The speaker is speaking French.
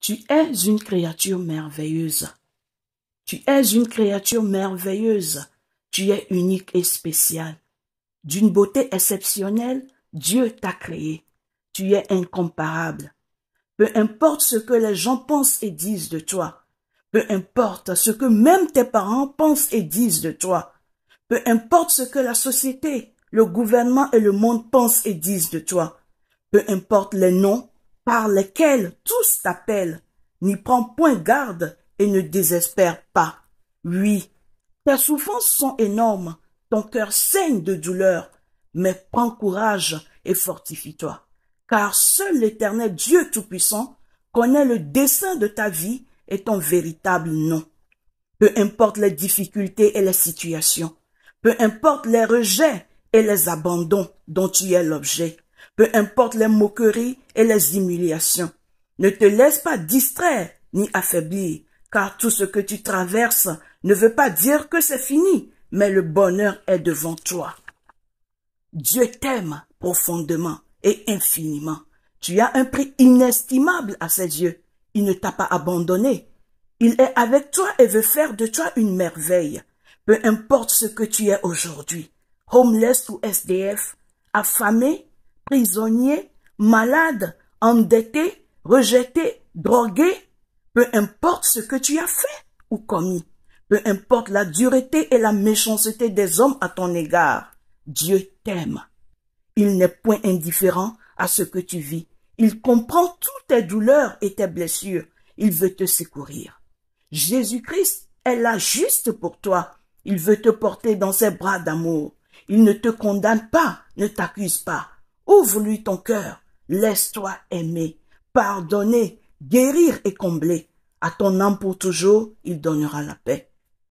Tu es une créature merveilleuse. Tu es une créature merveilleuse. Tu es unique et spéciale. D'une beauté exceptionnelle, Dieu t'a créé. Tu es incomparable. Peu importe ce que les gens pensent et disent de toi. Peu importe ce que même tes parents pensent et disent de toi. Peu importe ce que la société, le gouvernement et le monde pensent et disent de toi. Peu importe les noms, par lesquels tous t'appellent, n'y prends point garde et ne désespère pas. Oui, tes souffrances sont énormes, ton cœur saigne de douleur, mais prends courage et fortifie-toi, car seul l'Éternel Dieu Tout-Puissant connaît le dessein de ta vie et ton véritable nom. Peu importe les difficultés et les situations, peu importe les rejets et les abandons dont tu es l'objet, peu importe les moqueries et les humiliations. Ne te laisse pas distraire ni affaiblir, car tout ce que tu traverses ne veut pas dire que c'est fini, mais le bonheur est devant toi. Dieu t'aime profondément et infiniment. Tu as un prix inestimable à ses yeux. Il ne t'a pas abandonné. Il est avec toi et veut faire de toi une merveille. Peu importe ce que tu es aujourd'hui, homeless ou SDF, affamé, prisonnier, malade, endetté, rejeté, drogué, peu importe ce que tu as fait ou commis, peu importe la dureté et la méchanceté des hommes à ton égard, Dieu t'aime. Il n'est point indifférent à ce que tu vis. Il comprend toutes tes douleurs et tes blessures. Il veut te secourir. Jésus-Christ est là juste pour toi. Il veut te porter dans ses bras d'amour. Il ne te condamne pas, ne t'accuse pas. Ouvre-lui ton cœur. Laisse-toi aimer, pardonner, guérir et combler. À ton âme pour toujours, il donnera la paix.